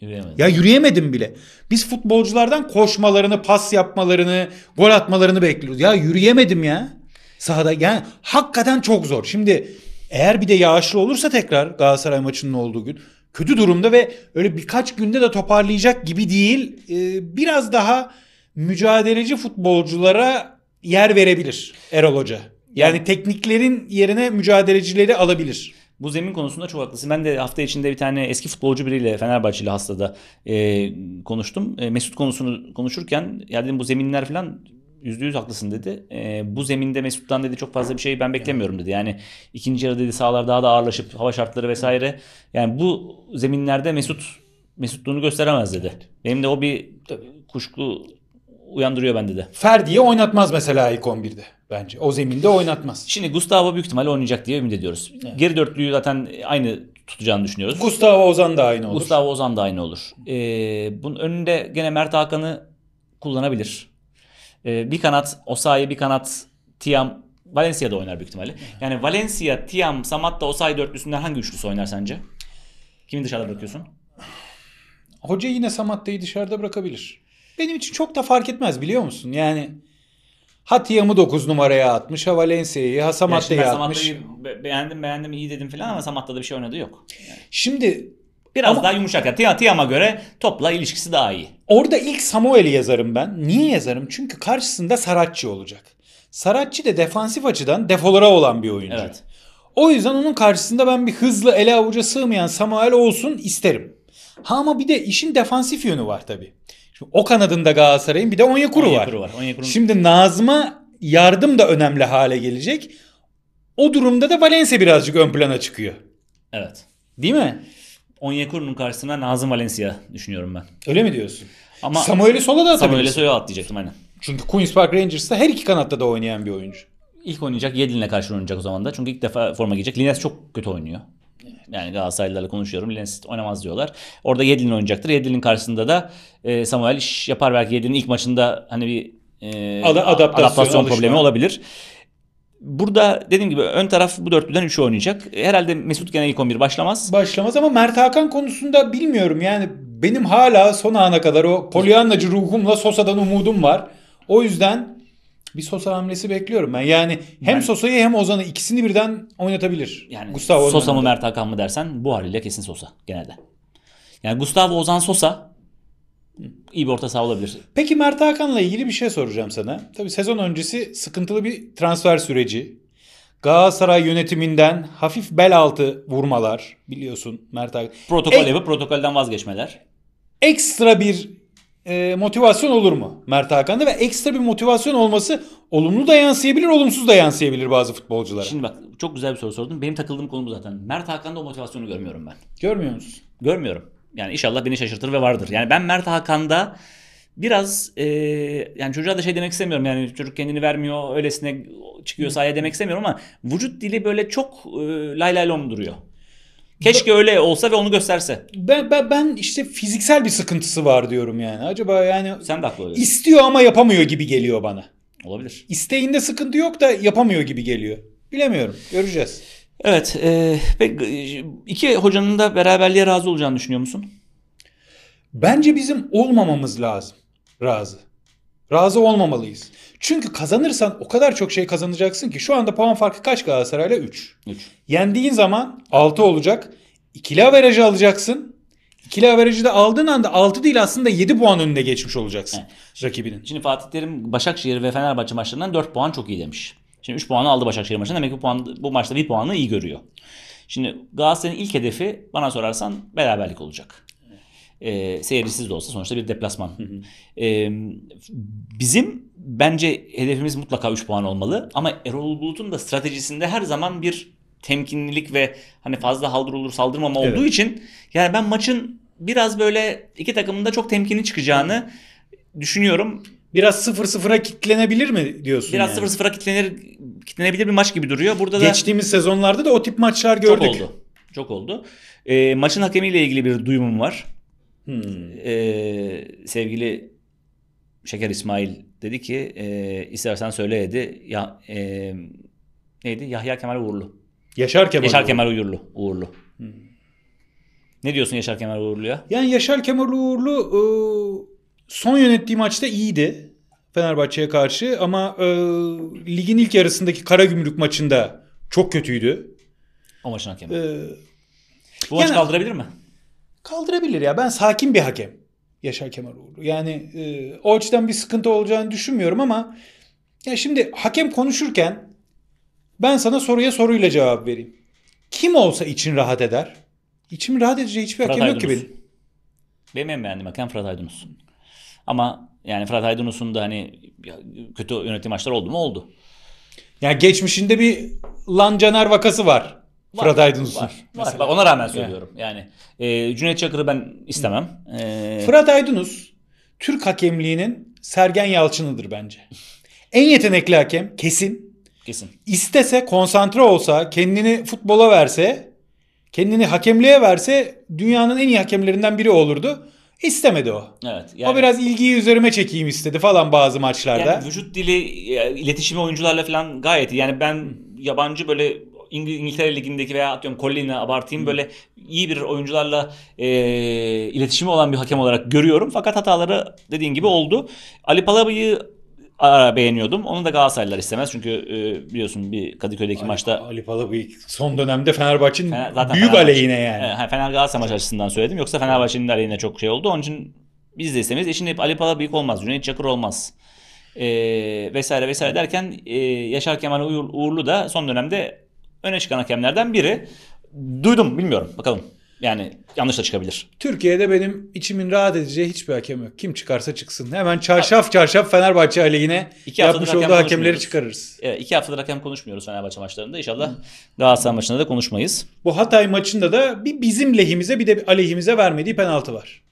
Yürüyemedim. Ya yürüyemedim bile. Biz futbolculardan koşmalarını, pas yapmalarını, gol atmalarını bekliyoruz. Ya yürüyemedim ya. Sahada yani hakikaten çok zor. Şimdi eğer bir de yağışlı olursa tekrar Galatasaray maçının olduğu gün kötü durumda ve öyle birkaç günde de toparlayacak gibi değil. Ee, biraz daha mücadeleci futbolculara yer verebilir Erol Hoca. Yani tekniklerin yerine mücadelecileri alabilir. Bu zemin konusunda çok haklısın. Ben de hafta içinde bir tane eski futbolcu biriyle Fenerbahçeli hastada e, konuştum. E, Mesut konusunu konuşurken ya dedim bu zeminler falan yüzde yüz haklısın dedi. E, bu zeminde Mesut'tan dedi çok fazla bir şey ben beklemiyorum dedi. Yani ikinci yarı dedi sahalar daha da ağırlaşıp hava şartları vesaire. Yani bu zeminlerde Mesut Mesutluğunu gösteremez dedi. Benim de o bir kuşku uyandırıyor bende de. Ferdi'yi oynatmaz mesela ilk 11'de bence. O zeminde oynatmaz. Şimdi Gustavo büyük ihtimalle oynayacak diye ümit ediyoruz. Evet. Geri dörtlüyü zaten aynı tutacağını düşünüyoruz. Gustavo Ozan da aynı olur. Gustavo Ozan da aynı olur. Ee, bunun önünde gene Mert Hakan'ı kullanabilir. Ee, bir kanat Osayi, bir kanat Tiam, Valencia'da oynar büyük ihtimalle. Yani Valencia, Tiam, Samatta, Osayi dörtlüsünden hangi üçlüsü oynar sence? Kimi dışarıda bırakıyorsun? Hoca yine Samatta'yı dışarıda bırakabilir. Benim için çok da fark etmez biliyor musun? Yani mı 9 numaraya atmış. Ha Valencia'yı, ha Samatta'yı atmış. Samatta'yı beğendim beğendim iyi dedim falan ama Samatta'da bir şey oynadı yok. Yani. Şimdi Biraz ama, daha yumuşak. Yani Tiam, Tiam'a göre topla ilişkisi daha iyi. Orada ilk Samuel'i yazarım ben. Niye yazarım? Çünkü karşısında Saratçı olacak. Saratçı de defansif açıdan defolara olan bir oyuncu. Evet. O yüzden onun karşısında ben bir hızlı ele avuca sığmayan Samuel olsun isterim. Ha ama bir de işin defansif yönü var tabii. Şimdi o kanadında Galatasaray'ın bir de Onyekuru, var. var. Onyekuru... Şimdi Nazım'a yardım da önemli hale gelecek. O durumda da Valencia birazcık ön plana çıkıyor. Evet. Değil mi? Onyekuru'nun karşısına Nazım Valencia düşünüyorum ben. Öyle mi diyorsun? Ama Samuel'i sola da atabilirsin. Samuel'i sola atlayacaktım aynen. Çünkü Queen's Park Rangers'ta her iki kanatta da oynayan bir oyuncu. İlk oynayacak Yedlin'le karşı oynayacak o zaman da. Çünkü ilk defa forma giyecek. Lines çok kötü oynuyor. Yani Galatasaraylılarla konuşuyorum. Lensit oynamaz diyorlar. Orada Yedlin oynayacaktır. Yedlin'in karşısında da e, Samuel iş yapar. Belki Yedlin'in ilk maçında hani bir e, Ad- adaptasyon, adaptasyon problemi olabilir. Burada dediğim gibi ön taraf bu dörtlüden 3'ü oynayacak. Herhalde Mesut gene ilk 11 başlamaz. Başlamaz ama Mert Hakan konusunda bilmiyorum. Yani benim hala son ana kadar o polyanlacı ruhumla Sosa'dan umudum var. O yüzden bir Sosa hamlesi bekliyorum ben. Yani hem ben... Sosa'yı hem Ozan'ı ikisini birden oynatabilir. Yani Gustavo Sosa mı Mert Hakan mı dersen bu haliyle kesin Sosa genelde. Yani Gustavo Ozan Sosa iyi bir orta saha olabilir. Peki Mert Hakan'la ilgili bir şey soracağım sana. Tabii sezon öncesi sıkıntılı bir transfer süreci. Galatasaray yönetiminden hafif bel altı vurmalar biliyorsun Mert Hakan. Protokol e- evi protokolden vazgeçmeler. Ekstra bir e, motivasyon olur mu Mert Hakan'da ve ekstra bir motivasyon olması olumlu da yansıyabilir, olumsuz da yansıyabilir bazı futbolculara. Şimdi bak çok güzel bir soru sordun. Benim takıldığım konu bu zaten. Mert Hakan'da o motivasyonu görmüyorum ben. Görmüyor musun? Görmüyorum. Yani inşallah beni şaşırtır ve vardır. Yani ben Mert Hakan'da biraz e, yani çocuğa da şey demek istemiyorum yani çocuk kendini vermiyor öylesine çıkıyor sahaya demek istemiyorum ama vücut dili böyle çok e, lay lay lom duruyor. Keşke ben, öyle olsa ve onu gösterse. Ben, ben ben işte fiziksel bir sıkıntısı var diyorum yani. Acaba yani Sen de haklı oluyorsun. istiyor ama yapamıyor gibi geliyor bana. Olabilir. İsteğinde sıkıntı yok da yapamıyor gibi geliyor. Bilemiyorum. Göreceğiz. Evet. E, pek, iki hocanın da beraberliğe razı olacağını düşünüyor musun? Bence bizim olmamamız lazım. Razı. Razı olmamalıyız. Çünkü kazanırsan o kadar çok şey kazanacaksın ki şu anda puan farkı kaç Galatasaray'la? 3. 3. Yendiğin zaman 6 olacak. İkili averajı alacaksın. İkili averajı da aldığın anda 6 değil aslında 7 puan önüne geçmiş olacaksın evet. rakibinin. Şimdi Fatih Terim Başakşehir ve Fenerbahçe maçlarından 4 puan çok iyi demiş. Şimdi 3 puanı aldı Başakşehir maçında. Demek ki bu, puan, bu maçta bir puanı iyi görüyor. Şimdi Galatasaray'ın ilk hedefi bana sorarsan beraberlik olacak. E, seyircisiz de olsa sonuçta bir deplasman. Hı hı. E, bizim bence hedefimiz mutlaka 3 puan olmalı. Ama Erol Bulut'un da stratejisinde her zaman bir temkinlilik ve hani fazla haldır olur saldırmama evet. olduğu için yani ben maçın biraz böyle iki takımın da çok temkinli çıkacağını düşünüyorum. Biraz 0-0'a kitlenebilir mi diyorsun? Biraz yani? 0-0'a kitlenir, kitlenebilir bir maç gibi duruyor. Burada da Geçtiğimiz sezonlarda da o tip maçlar gördük. Çok oldu. Çok oldu. E, maçın hakemiyle ilgili bir duyumum var. Hmm. Ee, sevgili Şeker İsmail dedi ki e, istersen söyle dedi. Ya, e, neydi? Yahya Kemal Uğurlu. Yaşar Kemal Yaşar Uğurlu. Kemal Uğurlu. Uğurlu. Hmm. Ne diyorsun Yaşar Kemal Uğurlu'ya? Yani Yaşar Kemal Uğurlu e, son yönettiği maçta iyiydi. Fenerbahçe'ye karşı ama e, ligin ilk yarısındaki Kara Gümrük maçında çok kötüydü. O maçın hakemi. Ee, Bu yani, kaldırabilir mi? kaldırabilir ya. Ben sakin bir hakem Yaşar Kemal Yani e, o açıdan bir sıkıntı olacağını düşünmüyorum ama ya şimdi hakem konuşurken ben sana soruya soruyla cevap vereyim. Kim olsa için rahat eder? İçim rahat edeceği hiçbir Fırat hakem Aydınus. yok ki benim. Benim en beğendiğim hakem Fırat Aydınus. Ama yani Fırat Aydınus'un da hani kötü yönetim maçları oldu mu oldu. Yani geçmişinde bir Lan Caner vakası var. Var, Fırat Aydınus'un. Var, var. ona rağmen söylüyorum. Yani, yani e, Cüneyt Çakır'ı ben istemem. E... Fırat Aydınus Türk hakemliğinin Sergen Yalçın'ıdır bence. en yetenekli hakem kesin. Kesin. İstese, konsantre olsa, kendini futbola verse, kendini hakemliğe verse dünyanın en iyi hakemlerinden biri olurdu. İstemedi o. Evet. Yani, o biraz ilgiyi üzerime çekeyim istedi falan bazı maçlarda. Yani vücut dili, iletişimi oyuncularla falan gayet iyi. Yani ben yabancı böyle İngil- İngiltere Ligi'ndeki veya atıyorum Collina abartayım hmm. böyle iyi bir oyuncularla e, iletişimi olan bir hakem olarak görüyorum. Fakat hataları dediğin gibi oldu. Ali Palabı'yı ara beğeniyordum. Onu da Galatasaraylılar istemez. Çünkü e, biliyorsun bir Kadıköy'deki Ali, maçta Ali Palabıyık son dönemde Fenerbahçe'nin Fener, zaten büyük Fenerbahçe, aleyhine yani. E, Fener Galatasaray maç açısından söyledim. Yoksa Fenerbahçe'nin de aleyhine çok şey oldu. Onun için biz de istemeyiz. Eşin hep Ali Palabıyık olmaz. Cüneyt Çakır olmaz. E, vesaire vesaire derken e, Yaşar Kemal Uğurlu da son dönemde öne çıkan hakemlerden biri. Duydum bilmiyorum bakalım. Yani yanlış da çıkabilir. Türkiye'de benim içimin rahat edeceği hiçbir hakem yok. Kim çıkarsa çıksın. Hemen çarşaf çarşaf Fenerbahçe aleyhine iki yapmış hakem olduğu hakemleri çıkarırız. Evet, iki haftadır hakem konuşmuyoruz Fenerbahçe maçlarında. İnşallah Galatasaray maçında da konuşmayız. Bu Hatay maçında da bir bizim lehimize bir de aleyhimize vermediği penaltı var.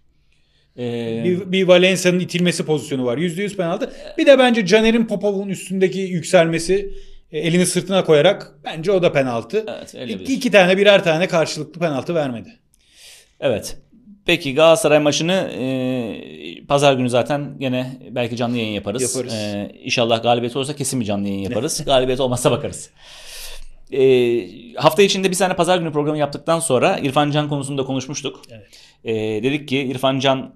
Ee, bir, bir Valencia'nın itilmesi pozisyonu var. %100 penaltı. Bir de bence Caner'in Popov'un üstündeki yükselmesi e, elini sırtına koyarak bence o da penaltı. Evet, İki tane birer tane karşılıklı penaltı vermedi. Evet. Peki Galatasaray maçını e, pazar günü zaten gene belki canlı yayın yaparız. yaparız. E, inşallah galibiyet olursa kesin bir canlı yayın yaparız. galibiyet olmazsa bakarız. E, hafta içinde bir tane pazar günü programı yaptıktan sonra İrfan Can konusunda konuşmuştuk. Evet. E, dedik ki İrfan Can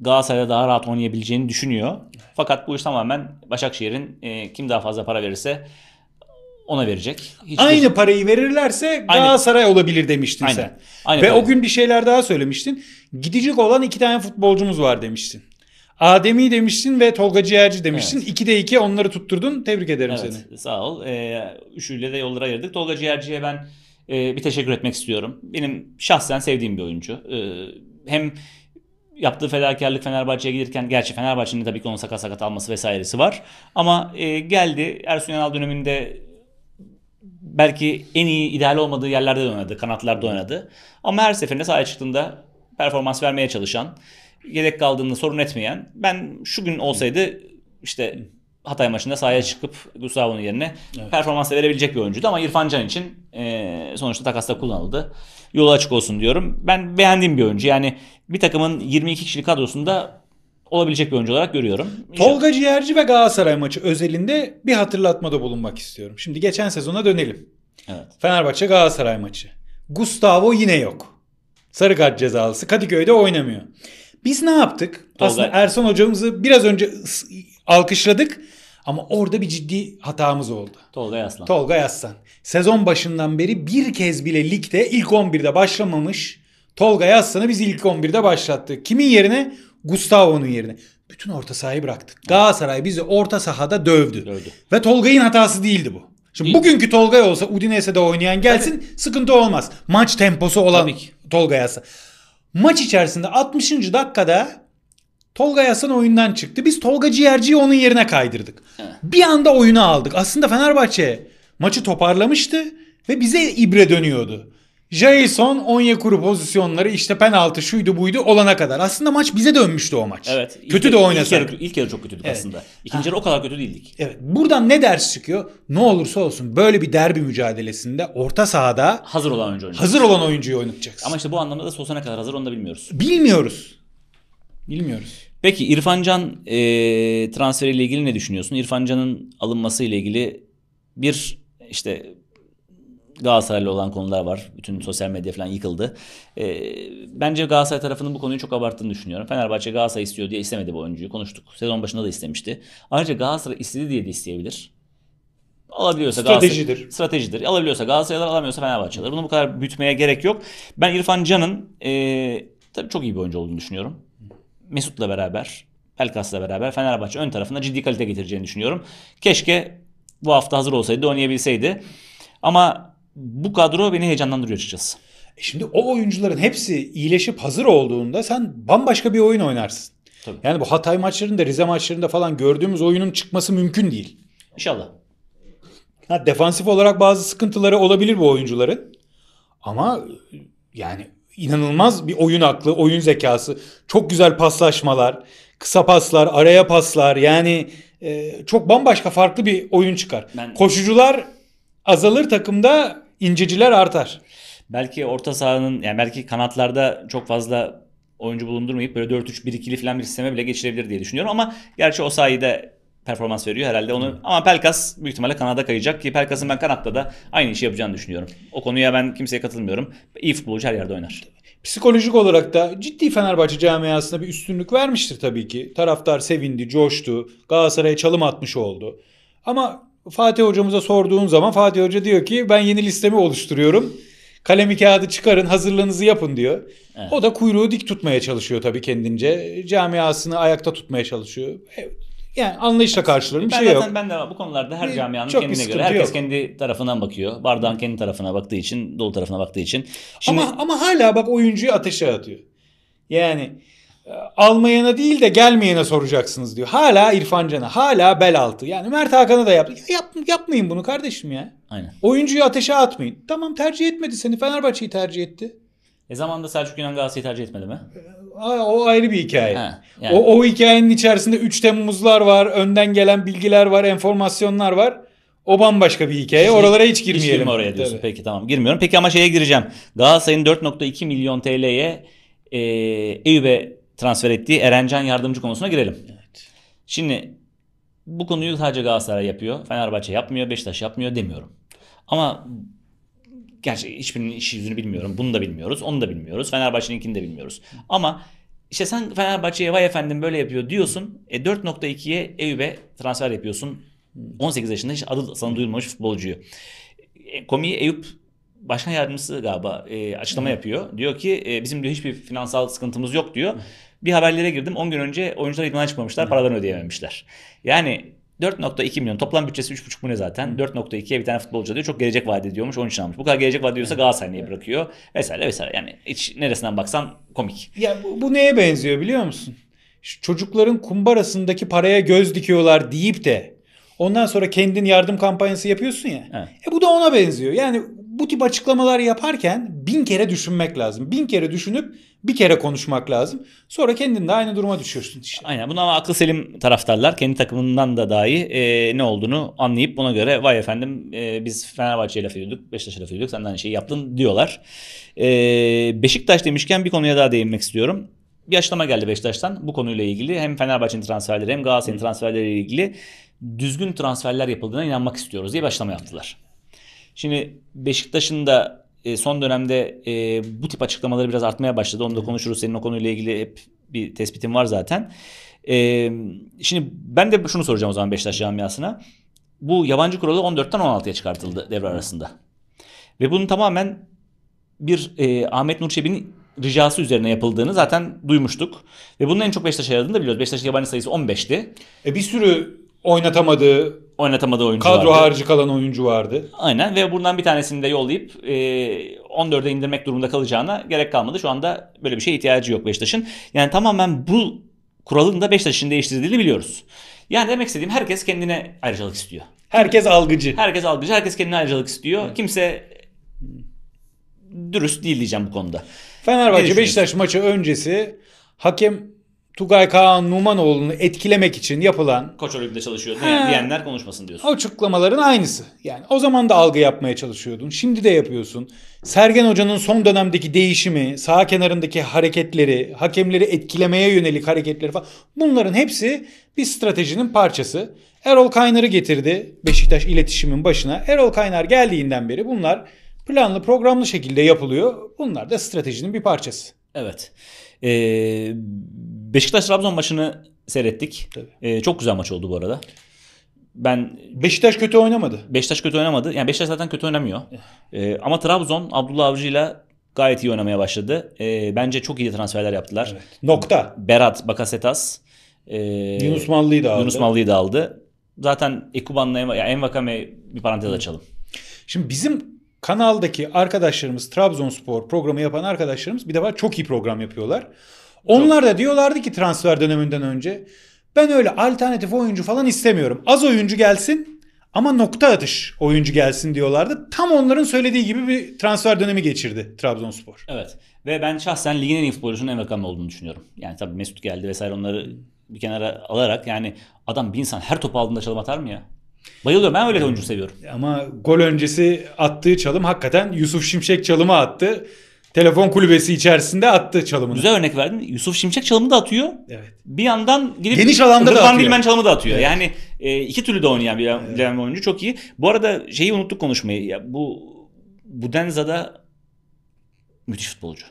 Galatasaray'da daha rahat oynayabileceğini düşünüyor. Evet. Fakat bu iş tamamen Başakşehir'in e, kim daha fazla para verirse ona verecek. Hiç Aynı bir... Şey- parayı verirlerse Galatasaray Aynı. olabilir demiştin Aynen. sen. Aynı Ve para. o gün bir şeyler daha söylemiştin. Gidecek olan iki tane futbolcumuz var demiştin. Adem'i demiştin ve Tolga Ciğerci demiştin. Evet. de iki. onları tutturdun. Tebrik ederim evet, seni. Sağ ol. Ee, üçüyle de yolları ayırdık. Tolga Ciğerci'ye ben e, bir teşekkür etmek istiyorum. Benim şahsen sevdiğim bir oyuncu. Ee, hem yaptığı fedakarlık Fenerbahçe'ye gelirken gerçi Fenerbahçe'nin tabii ki onun sakat sakat alması vesairesi var. Ama e, geldi Ersun Yanal döneminde belki en iyi ideal olmadığı yerlerde de oynadı. Kanatlarda oynadı. Ama her seferinde sahaya çıktığında performans vermeye çalışan, yedek kaldığında sorun etmeyen. Ben şu gün olsaydı işte Hatay maçında sahaya çıkıp Gustavo'nun yerine evet. performans verebilecek bir oyuncuydu. Ama İrfan Can için e, sonuçta takasta kullanıldı. Yolu açık olsun diyorum. Ben beğendiğim bir oyuncu. Yani bir takımın 22 kişilik kadrosunda olabilecek bir oyuncu olarak görüyorum. Tolga Ciğerci ve Galatasaray maçı özelinde bir hatırlatmada bulunmak istiyorum. Şimdi geçen sezona dönelim. Evet. Fenerbahçe Galatasaray maçı. Gustavo yine yok. Sarı kart cezalısı Kadıköy'de oynamıyor. Biz ne yaptık? Tolga. Aslında Erson hocamızı biraz önce alkışladık ama orada bir ciddi hatamız oldu. Tolga Yaslan. Tolga Yaslan. Sezon başından beri bir kez bile ligde ilk 11'de başlamamış Tolga Yaslan'ı biz ilk 11'de başlattık. Kimin yerine? Gustavo'nun yerine. Bütün orta sahayı bıraktık. Galatasaray bizi orta sahada dövdü. Dövdü. Ve Tolga'nın hatası değildi bu. Şimdi bugünkü Tolga olsa Udinese'de oynayan gelsin Tabii. sıkıntı olmaz. Maç temposu olan Tolga Yasa. Maç içerisinde 60. dakikada Tolga Yasan oyundan çıktı. Biz Tolga Ciğerci'yi onun yerine kaydırdık. He. Bir anda oyunu aldık. Aslında Fenerbahçe maçı toparlamıştı ve bize ibre dönüyordu. Jason Onyekuru pozisyonları işte penaltı şuydu buydu olana kadar. Aslında maç bize dönmüştü o maç. Evet. Kötü de oynasak. İlk yarı, ilk yarı çok kötüydük evet. aslında. İkinci yarı o kadar kötü değildik. Evet. Buradan ne ders çıkıyor? Ne olursa olsun böyle bir derbi mücadelesinde orta sahada hazır olan oyuncu oynayacak. Hazır olan oyuncuyu oynatacaksın. Ama işte bu anlamda da Sosa ne kadar hazır onu da bilmiyoruz. Bilmiyoruz. Bilmiyoruz. Peki İrfan Can e, transferiyle ilgili ne düşünüyorsun? İrfan Can'ın alınması ile ilgili bir işte Galatasaray'la olan konular var. Bütün sosyal medya falan yıkıldı. E, bence Galatasaray tarafının bu konuyu çok abarttığını düşünüyorum. Fenerbahçe Galatasaray istiyor diye istemedi bu oyuncuyu. Konuştuk. Sezon başında da istemişti. Ayrıca Galatasaray istedi diye de isteyebilir. Alabiliyorsa stratejidir. Galatasaray, stratejidir. Alabiliyorsa Galatasaray'lar alamıyorsa Fenerbahçe'ler. Bunu bu kadar bütmeye gerek yok. Ben İrfan Can'ın e, tabii çok iyi bir oyuncu olduğunu düşünüyorum. Mesut'la beraber, Pelkas'la beraber Fenerbahçe ön tarafında ciddi kalite getireceğini düşünüyorum. Keşke bu hafta hazır olsaydı oynayabilseydi. Ama bu kadro beni heyecanlandırıyor açıkçası. E şimdi o oyuncuların hepsi iyileşip hazır olduğunda sen bambaşka bir oyun oynarsın. Tabii. Yani bu Hatay maçlarında, Rize maçlarında falan gördüğümüz oyunun çıkması mümkün değil. İnşallah. Ha, defansif olarak bazı sıkıntıları olabilir bu oyuncuların. Ama e, yani inanılmaz bir oyun aklı, oyun zekası, çok güzel paslaşmalar, kısa paslar, araya paslar. Yani e, çok bambaşka farklı bir oyun çıkar. Ben... Koşucular azalır takımda İnciciler artar. Belki orta sahanın yani belki kanatlarda çok fazla oyuncu bulundurmayıp böyle 4-3-1-2'li falan bir sisteme bile geçirebilir diye düşünüyorum ama gerçi o sayede performans veriyor herhalde onu. Hmm. Ama Pelkas büyük ihtimalle Kanada kayacak ki Pelkas'ın ben kanatta da aynı işi yapacağını düşünüyorum. O konuya ben kimseye katılmıyorum. İyi futbolcu her yerde oynar. Psikolojik olarak da ciddi Fenerbahçe camiasına bir üstünlük vermiştir tabii ki. Taraftar sevindi, coştu. Galatasaray'a çalım atmış oldu. Ama Fatih hocamıza sorduğun zaman Fatih hoca diyor ki ben yeni listemi oluşturuyorum. Kalemi kağıdı çıkarın hazırlığınızı yapın diyor. Evet. O da kuyruğu dik tutmaya çalışıyor tabii kendince. Camiasını ayakta tutmaya çalışıyor. E, yani anlayışla karşılıyorum. Bir ben şey zaten, yok. Ben de bu konularda her e, camianın Çok kendine göre. Herkes yok. kendi tarafından bakıyor. Bardağın kendi tarafına baktığı için, dolu tarafına baktığı için. Şimdi... Ama, ama hala bak oyuncuyu ateşe atıyor. Yani almayana değil de gelmeyene soracaksınız diyor. Hala İrfan Can'a, hala bel altı. Yani Mert Hakan'a da yaptı. yap, yapmayın bunu kardeşim ya. Aynen. Oyuncuyu ateşe atmayın. Tamam tercih etmedi seni. Fenerbahçe'yi tercih etti. E zamanında Selçuk İnan Galatasaray'ı tercih etmedi mi? O ayrı bir hikaye. Ha, yani. o, o hikayenin içerisinde 3 Temmuz'lar var, önden gelen bilgiler var, enformasyonlar var. O bambaşka bir hikaye. Oralara hiç girmeyelim. Hiç oraya diyorsun. Tabii. Peki tamam girmiyorum. Peki ama şeye gireceğim. Galatasaray'ın 4.2 milyon TL'ye e, Eyüp'e transfer ettiği Erencan yardımcı konusuna girelim. Evet. Şimdi bu konuyu sadece Galatasaray yapıyor, Fenerbahçe yapmıyor, Beşiktaş yapmıyor demiyorum. Ama gerçi hiçbirinin iş yüzünü bilmiyorum. Bunu da bilmiyoruz, onu da bilmiyoruz. Fenerbahçe'ninkini de bilmiyoruz. Ama işte sen Fenerbahçe'ye vay efendim böyle yapıyor diyorsun. E 4.2'ye Eyüp'e transfer yapıyorsun. 18 yaşında hiç adı sana duyulmamış futbolcuyu. E, komiği Eyüp başkan yardımcısı galiba e, açıklama yapıyor. Diyor ki e, bizim diyor hiçbir finansal sıkıntımız yok diyor. Bir haberlere girdim 10 gün önce oyuncular idman açmamışlar paralarını ödeyememişler. Yani 4.2 milyon toplam bütçesi 3.5 mu ne zaten? 4.2'ye bir tane futbolcu diyor. Çok gelecek vaat ediyormuş. Onun için almış. Bu kadar gelecek vaat ediyorsa Galatasaray bırakıyor? Vesaire vesaire. Yani hiç neresinden baksan komik. Ya bu, bu neye benziyor biliyor musun? Çocukların kumbarasındaki paraya göz dikiyorlar deyip de Ondan sonra kendin yardım kampanyası yapıyorsun ya. Evet. E bu da ona benziyor. Yani bu tip açıklamalar yaparken bin kere düşünmek lazım. Bin kere düşünüp bir kere konuşmak lazım. Sonra kendin de aynı duruma düşüyorsun işte. Aynen Buna ama akıl selim taraftarlar kendi takımından da dahi e, ne olduğunu anlayıp buna göre vay efendim e, biz Fenerbahçe'ye laf ediyorduk, Beşiktaş'a laf ediyorduk sen de aynı şeyi yaptın diyorlar. E, Beşiktaş demişken bir konuya daha değinmek istiyorum bir açıklama geldi Beşiktaş'tan bu konuyla ilgili. Hem Fenerbahçe'nin transferleri hem Galatasaray'ın transferleri ilgili düzgün transferler yapıldığına inanmak istiyoruz diye başlama yaptılar. Şimdi Beşiktaş'ın da e, son dönemde e, bu tip açıklamaları biraz artmaya başladı. Onu da konuşuruz. Senin o konuyla ilgili hep bir tespitin var zaten. E, şimdi ben de şunu soracağım o zaman Beşiktaş camiasına. Bu yabancı kuralı 14'ten 16'ya çıkartıldı devre arasında. Ve bunun tamamen bir e, Ahmet Nur Çebi'nin ricası üzerine yapıldığını zaten duymuştuk. Ve bunun en çok Beşiktaş'a yaradığını da biliyoruz. Beşiktaş'ın yabancı sayısı 15'ti. E bir sürü oynatamadığı oynatamadığı oyuncu kadro vardı. harici kalan oyuncu vardı. Aynen ve buradan bir tanesini de yollayıp e, 14'e indirmek durumunda kalacağına gerek kalmadı. Şu anda böyle bir şeye ihtiyacı yok Beşiktaş'ın. Yani tamamen bu kuralın da Beşiktaş'ın değiştirildiğini biliyoruz. Yani demek istediğim herkes kendine ayrıcalık istiyor. Herkes algıcı. Herkes algıcı, herkes kendine ayrıcalık istiyor. Evet. Kimse dürüst değil diyeceğim bu konuda. Fenerbahçe Beşiktaş maçı öncesi hakem Tugay Kaan Numanoğlu'nu etkilemek için yapılan Koç Olimp'de çalışıyor He. diyenler konuşmasın diyorsun. açıklamaların aynısı. Yani o zaman da algı yapmaya çalışıyordun. Şimdi de yapıyorsun. Sergen Hoca'nın son dönemdeki değişimi, sağ kenarındaki hareketleri, hakemleri etkilemeye yönelik hareketleri falan. Bunların hepsi bir stratejinin parçası. Erol Kaynar'ı getirdi Beşiktaş iletişimin başına. Erol Kaynar geldiğinden beri bunlar planlı programlı şekilde yapılıyor. Bunlar da stratejinin bir parçası. Evet. Ee, Beşiktaş-Trabzon maçını seyrettik. Tabii. Ee, çok güzel maç oldu bu arada. Ben Beşiktaş kötü oynamadı. Beşiktaş kötü oynamadı. Yani Beşiktaş zaten kötü oynamıyor. Eh. Ee, ama Trabzon Abdullah Avcı'yla gayet iyi oynamaya başladı. Ee, bence çok iyi transferler yaptılar. Evet. Nokta. Berat, Bakasetas. E, Yunus Mallı'yı da aldı. Yunus Mallı'yı da aldı. Zaten Ekuban'la Env- yani Envakame'yi bir parantez açalım. Şimdi bizim kanaldaki arkadaşlarımız Trabzonspor programı yapan arkadaşlarımız bir de var çok iyi program yapıyorlar. Onlar da diyorlardı ki transfer döneminden önce ben öyle alternatif oyuncu falan istemiyorum. Az oyuncu gelsin ama nokta atış oyuncu gelsin diyorlardı. Tam onların söylediği gibi bir transfer dönemi geçirdi Trabzonspor. Evet ve ben şahsen ligin en iyi futbolcunun Emre Can olduğunu düşünüyorum. Yani tabii Mesut geldi vesaire onları bir kenara alarak yani adam bir insan her topu aldığında çalım atar mı ya? Bayılıyorum ben öyle oyuncu seviyorum. Ama gol öncesi attığı çalım hakikaten Yusuf Şimşek çalımı attı telefon kulübesi içerisinde attı çalımını. Güzel örnek verdin. Yusuf Şimşek çalımı da atıyor. Evet. Bir yandan gidip geniş alanda da atıyor. Dilmen çalımı da atıyor. Evet. Yani e, iki türlü de oynayan bir evet. oyuncu çok iyi. Bu arada şeyi unuttuk konuşmayı. Ya bu da müthiş futbolcu.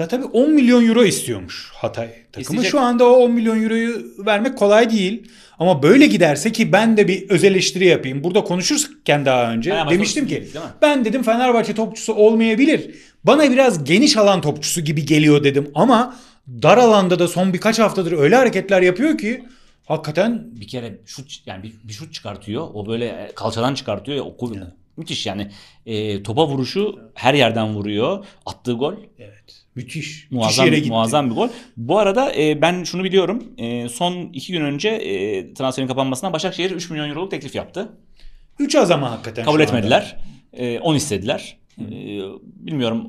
Ya tabii 10 milyon euro istiyormuş Hatay takımı. İsteyecek. Şu anda o 10 milyon euroyu vermek kolay değil. Ama böyle giderse ki ben de bir öz eleştiri yapayım. Burada konuşurken daha önce ha, demiştim ki ben dedim Fenerbahçe topçusu olmayabilir. Bana biraz geniş alan topçusu gibi geliyor dedim ama dar alanda da son birkaç haftadır öyle hareketler yapıyor ki hakikaten bir kere şut yani bir, bir şut çıkartıyor. O böyle e, kalçadan çıkartıyor ya o kuvvet. Evet. Müthiş yani. E, topa vuruşu her yerden vuruyor. Attığı gol. Evet. Müthiş. Muazzam, Müthiş yere gitti. muazzam bir gol. Bu arada e, ben şunu biliyorum. E, son iki gün önce e, transferin kapanmasına Başakşehir 3 milyon euroluk teklif yaptı. 3 az ama hakikaten. Kabul etmediler. E, 10 istediler. E, bilmiyorum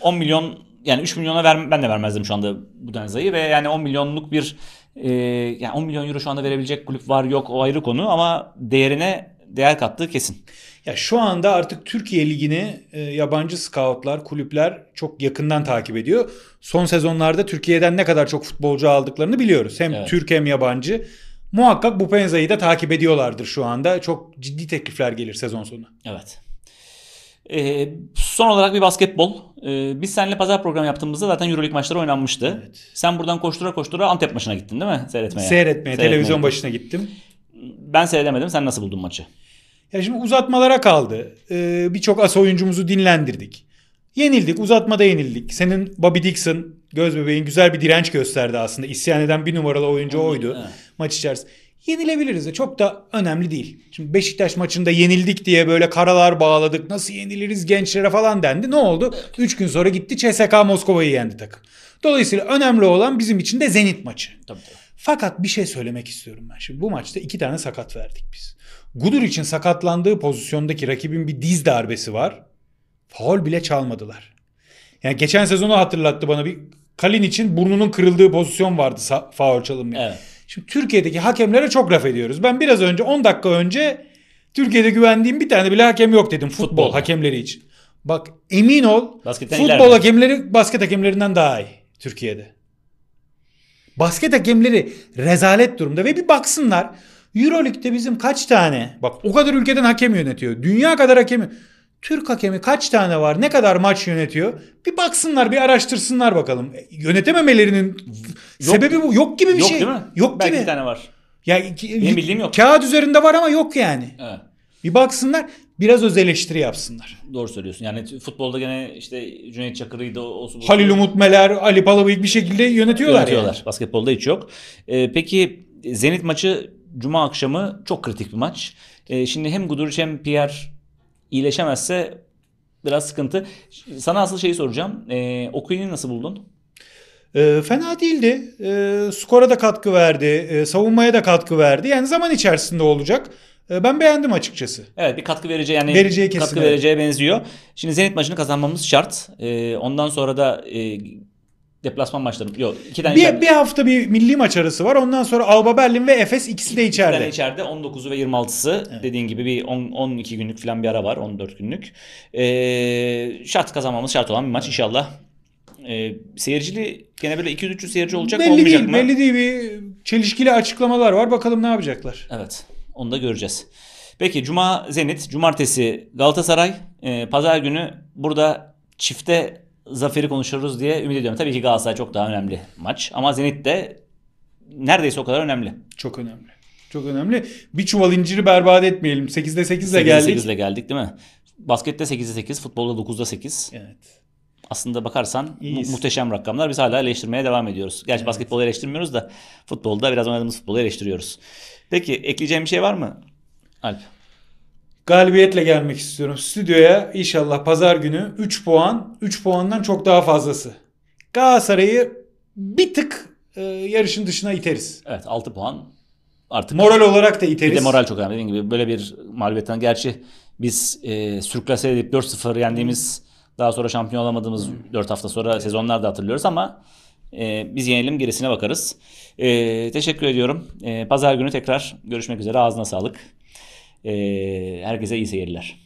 10 milyon yani 3 milyona ver, ben de vermezdim şu anda bu Denza'yı ve yani 10 milyonluk bir e, yani 10 milyon euro şu anda verebilecek kulüp var yok o ayrı konu ama değerine değer kattığı kesin. Ya şu anda artık Türkiye Ligi'ni e, yabancı scoutlar, kulüpler çok yakından takip ediyor. Son sezonlarda Türkiye'den ne kadar çok futbolcu aldıklarını biliyoruz. Hem evet. Türk hem yabancı. Muhakkak bu Penza'yı da takip ediyorlardır şu anda. Çok ciddi teklifler gelir sezon sonu. Evet. Ee, son olarak bir basketbol. Ee, biz seninle pazar programı yaptığımızda zaten Euroleague maçları oynanmıştı. Evet. Sen buradan koştura koştura Antep maçına gittin değil mi? Seyretmeye. Seyretmeye. Seyretmeye. Televizyon başına gittim. Ben seyredemedim. Sen nasıl buldun maçı? Ya şimdi uzatmalara kaldı. Ee, Birçok as oyuncumuzu dinlendirdik. Yenildik. Uzatmada yenildik. Senin Bobby Dixon göz bebeğin güzel bir direnç gösterdi aslında. İsyan eden bir numaralı oyuncu oydu evet. maç içerisinde. Yenilebiliriz de çok da önemli değil. Şimdi Beşiktaş maçında yenildik diye böyle karalar bağladık. Nasıl yeniliriz gençlere falan dendi. Ne oldu? Üç gün sonra gitti CSKA Moskova'yı yendi takım. Dolayısıyla önemli olan bizim için de Zenit maçı. Tabii, tabii. Fakat bir şey söylemek istiyorum ben. Şimdi bu maçta iki tane sakat verdik biz. Gudur için sakatlandığı pozisyondaki rakibin bir diz darbesi var. Faul bile çalmadılar. Yani geçen sezonu hatırlattı bana bir Kalin için burnunun kırıldığı pozisyon vardı faul çalınmaya. Evet. Şimdi Türkiye'deki hakemlere çok laf ediyoruz. Ben biraz önce 10 dakika önce Türkiye'de güvendiğim bir tane bile hakem yok dedim futbol, futbol. hakemleri için. Bak emin ol Basketten futbol ileride. hakemleri basket hakemlerinden daha iyi Türkiye'de. Basket hakemleri rezalet durumda ve bir baksınlar Euroleague'de bizim kaç tane bak o kadar ülkeden hakem yönetiyor. Dünya kadar hakemi. Türk hakemi kaç tane var? Ne kadar maç yönetiyor? Bir baksınlar, bir araştırsınlar bakalım. E, yönetememelerinin yok, sebebi bu. Yok gibi bir yok şey. Yok değil mi? Yok Belki gibi. bir tane var. Ya Benim bildiğim yok. Kağıt üzerinde var ama yok yani. Evet. Bir baksınlar, biraz öz eleştiri yapsınlar. Doğru söylüyorsun. Yani futbolda gene işte Cüneyt Çakır'ıydı. O, o, Halil Umutmeler, Ali Palabıyık bir şekilde yönetiyorlar. Yönetiyorlar. Yani. Basketbolda hiç yok. Ee, peki Zenit maçı Cuma akşamı çok kritik bir maç. E, şimdi hem Guduric hem Pierre iyileşemezse biraz sıkıntı. Sana asıl şeyi soracağım. E, ee, Okuyun'u nasıl buldun? E, fena değildi. E, skora da katkı verdi. E, savunmaya da katkı verdi. Yani zaman içerisinde olacak. E, ben beğendim açıkçası. Evet bir katkı vereceği yani vereceği katkı vereceğe benziyor. Şimdi Zenit maçını kazanmamız şart. E, ondan sonra da e, Deplasman maçları. Yok iki tane bir, içeride. bir hafta bir milli maç arası var. Ondan sonra Alba Berlin ve Efes ikisi de içeride. İkisi içeride 19'u ve 26'sı. Evet. Dediğin gibi bir 10, 12 günlük falan bir ara var. 14 günlük. Ee, şart kazanmamız şart olan bir maç inşallah. Ee, seyircili gene böyle 200-300 seyirci olacak belli olmayacak değil, mı? Belli değil. Bir çelişkili açıklamalar var. Bakalım ne yapacaklar. Evet. Onu da göreceğiz. Peki Cuma Zenit, Cumartesi Galatasaray, e, Pazar günü burada çifte zaferi konuşuruz diye ümit ediyorum. Tabii ki Galatasaray çok daha önemli maç ama Zenit de neredeyse o kadar önemli. Çok önemli. Çok önemli. Bir çuval inciri berbat etmeyelim. 8'de 8'le geldik. 8'de geldik değil mi? Baskette 8'de 8, futbolda 9'da 8. Evet. Aslında bakarsan mu- muhteşem rakamlar. Biz hala eleştirmeye devam ediyoruz. Gerçi evet. basketbolu eleştirmiyoruz da futbolda biraz oynadığımız futbolu eleştiriyoruz. Peki ekleyeceğim bir şey var mı? Alp galibiyetle gelmek istiyorum stüdyoya. inşallah pazar günü 3 puan, 3 puandan çok daha fazlası. Galatasaray'ı bir tık e, yarışın dışına iteriz. Evet 6 puan artık. Moral olarak da iteriz. Bir de moral çok önemli. Dediğim gibi böyle bir mağlubiyetten gerçi biz e, sürklase edip 4-0 yendiğimiz daha sonra şampiyon olamadığımız 4 hafta sonra sezonlarda hatırlıyoruz ama e, biz yenelim gerisine bakarız. E, teşekkür ediyorum. E, Pazar günü tekrar görüşmek üzere. Ağzına sağlık. E, herkese iyi seyirler.